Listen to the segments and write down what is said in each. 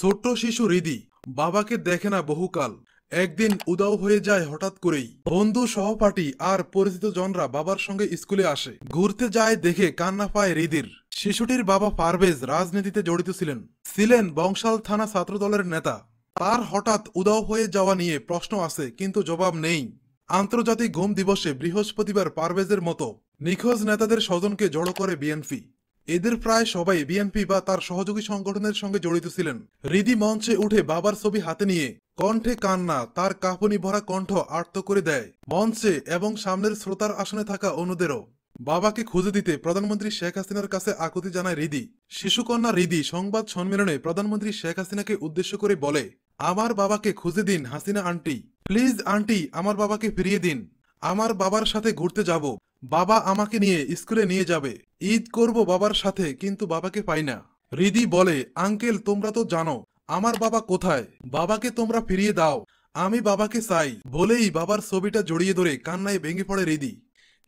ছোট্ট শিশু রিদি বাবাকে দেখে না বহুকাল একদিন উদাও হয়ে যায় হঠাৎ করেই বন্ধু সহপাঠী আর পরিচিত জনরা বাবার সঙ্গে স্কুলে আসে ঘুরতে যায় দেখে কান্না পায় রিদির শিশুটির বাবা পারভেজ রাজনীতিতে জড়িত ছিলেন ছিলেন বংশাল থানা ছাত্র দলের নেতা তার হঠাৎ উদাও হয়ে যাওয়া নিয়ে প্রশ্ন আছে কিন্তু জবাব নেই আন্তর্জাতিক ঘুম দিবসে বৃহস্পতিবার পারভেজের মতো নিখোঁজ নেতাদের স্বজনকে জড়ো করে বিএনপি এদের প্রায় সবাই বিএনপি বা তার সহযোগী সংগঠনের সঙ্গে জড়িত ছিলেন হৃদি মঞ্চে উঠে বাবার ছবি হাতে নিয়ে কণ্ঠে কান্না তার কাঁপুনি ভরা কণ্ঠ আর্ত করে দেয় মঞ্চে এবং সামনের শ্রোতার আসনে থাকা অনুদেরও বাবাকে খুঁজে দিতে প্রধানমন্ত্রী শেখ হাসিনার কাছে আকুতি জানায় হৃদি শিশুকন্যা হৃদি সংবাদ সম্মেলনে প্রধানমন্ত্রী শেখ হাসিনাকে উদ্দেশ্য করে বলে আমার বাবাকে খুঁজে দিন হাসিনা আন্টি প্লিজ আন্টি আমার বাবাকে ফিরিয়ে দিন আমার বাবার সাথে ঘুরতে যাব বাবা আমাকে নিয়ে স্কুলে নিয়ে যাবে ঈদ করব বাবার সাথে কিন্তু বাবাকে পাই না রিদি বলে আঙ্কেল তোমরা তো জানো আমার বাবা কোথায় বাবাকে তোমরা ফিরিয়ে দাও আমি বাবাকে চাই বলেই বাবার ছবিটা জড়িয়ে ধরে কান্নায় ভেঙে পড়ে রিদি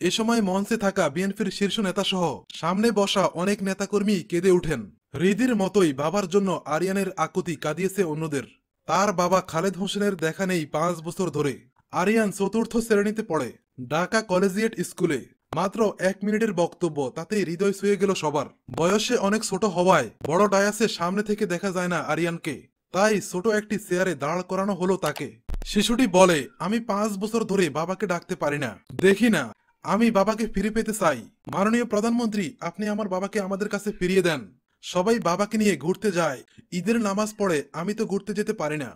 এ সময় মঞ্চে থাকা বিএনপির শীর্ষ নেতা সহ সামনে বসা অনেক নেতাকর্মী কেঁদে উঠেন রিদির মতোই বাবার জন্য আরিয়ানের আকুতি কাঁদিয়েছে অন্যদের তার বাবা খালেদ হোসেনের দেখা নেই পাঁচ বছর ধরে আরিয়ান চতুর্থ শ্রেণীতে পড়ে ঢাকা কলেজিয়েট স্কুলে মাত্র এক মিনিটের বক্তব্য তাতে হৃদয় ছুঁয়ে গেল সবার বয়সে অনেক ছোট হওয়ায় বড় ডায়াসে সামনে থেকে দেখা যায় না আরিয়ানকে তাই ছোট একটি চেয়ারে দাঁড় করানো হলো তাকে শিশুটি বলে আমি পাঁচ বছর ধরে বাবাকে ডাকতে পারি না দেখি না আমি বাবাকে ফিরে পেতে চাই মাননীয় প্রধানমন্ত্রী আপনি আমার বাবাকে আমাদের কাছে ফিরিয়ে দেন সবাই বাবাকে নিয়ে ঘুরতে যায় ঈদের নামাজ পড়ে আমি তো ঘুরতে যেতে পারি না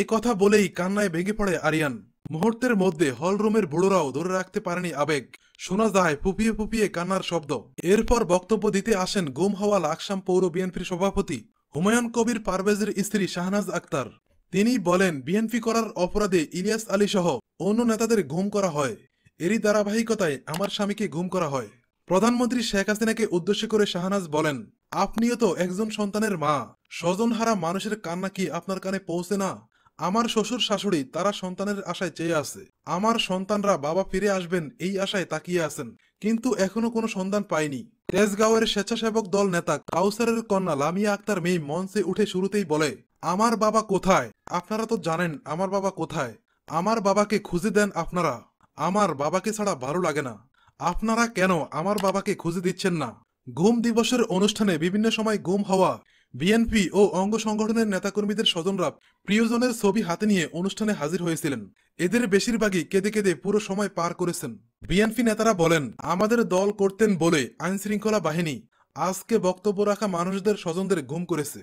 এ কথা বলেই কান্নায় ভেঙে পড়ে আরিয়ান মুহূর্তের মধ্যে হলরুমের বুড়োরাও ধরে রাখতে পারেনি আবেগ শোনা যায় ফুপিয়ে ফুপিয়ে কান্নার শব্দ এরপর বক্তব্য দিতে আসেন গুম হওয়া লাকসাম পৌর বিএনপির সভাপতি হুমায়ুন কবির পারভেজের স্ত্রী শাহনাজ আক্তার তিনি বলেন বিএনপি করার অপরাধে ইলিয়াস আলী সহ অন্য নেতাদের ঘুম করা হয় এরই ধারাবাহিকতায় আমার স্বামীকে ঘুম করা হয় প্রধানমন্ত্রী শেখ হাসিনাকে উদ্দেশ্য করে শাহনাজ বলেন আপনিও তো একজন সন্তানের মা স্বজনহারা মানুষের কান্না কি আপনার কানে পৌঁছে না আমার শ্বশুর শাশুড়ি তারা সন্তানের আশায় চেয়ে আছে আমার সন্তানরা বাবা ফিরে আসবেন এই আশায় তাকিয়ে আছেন কিন্তু এখনো কোনো সন্ধান পায়নি তেজগাঁওয়ের স্বেচ্ছাসেবক দল নেতা কাউসারের কন্যা লামিয়া আক্তার মেয়ে মঞ্চে উঠে শুরুতেই বলে আমার বাবা কোথায় আপনারা তো জানেন আমার বাবা কোথায় আমার বাবাকে খুঁজে দেন আপনারা আমার বাবাকে ছাড়া ভালো লাগে না আপনারা কেন আমার বাবাকে খুঁজে দিচ্ছেন না গুম দিবসের অনুষ্ঠানে বিভিন্ন সময় গুম হওয়া বিএনপি ও অঙ্গ সংগঠনের নেতাকর্মীদের স্বজনরা প্রিয়জনের ছবি হাতে নিয়ে অনুষ্ঠানে হাজির হয়েছিলেন এদের বেশিরভাগই কেঁদে কেঁদে পুরো সময় পার করেছেন বিএনপি নেতারা বলেন আমাদের দল করতেন বলে আইনশৃঙ্খলা বাহিনী আজকে বক্তব্য রাখা মানুষদের স্বজনদের ঘুম করেছে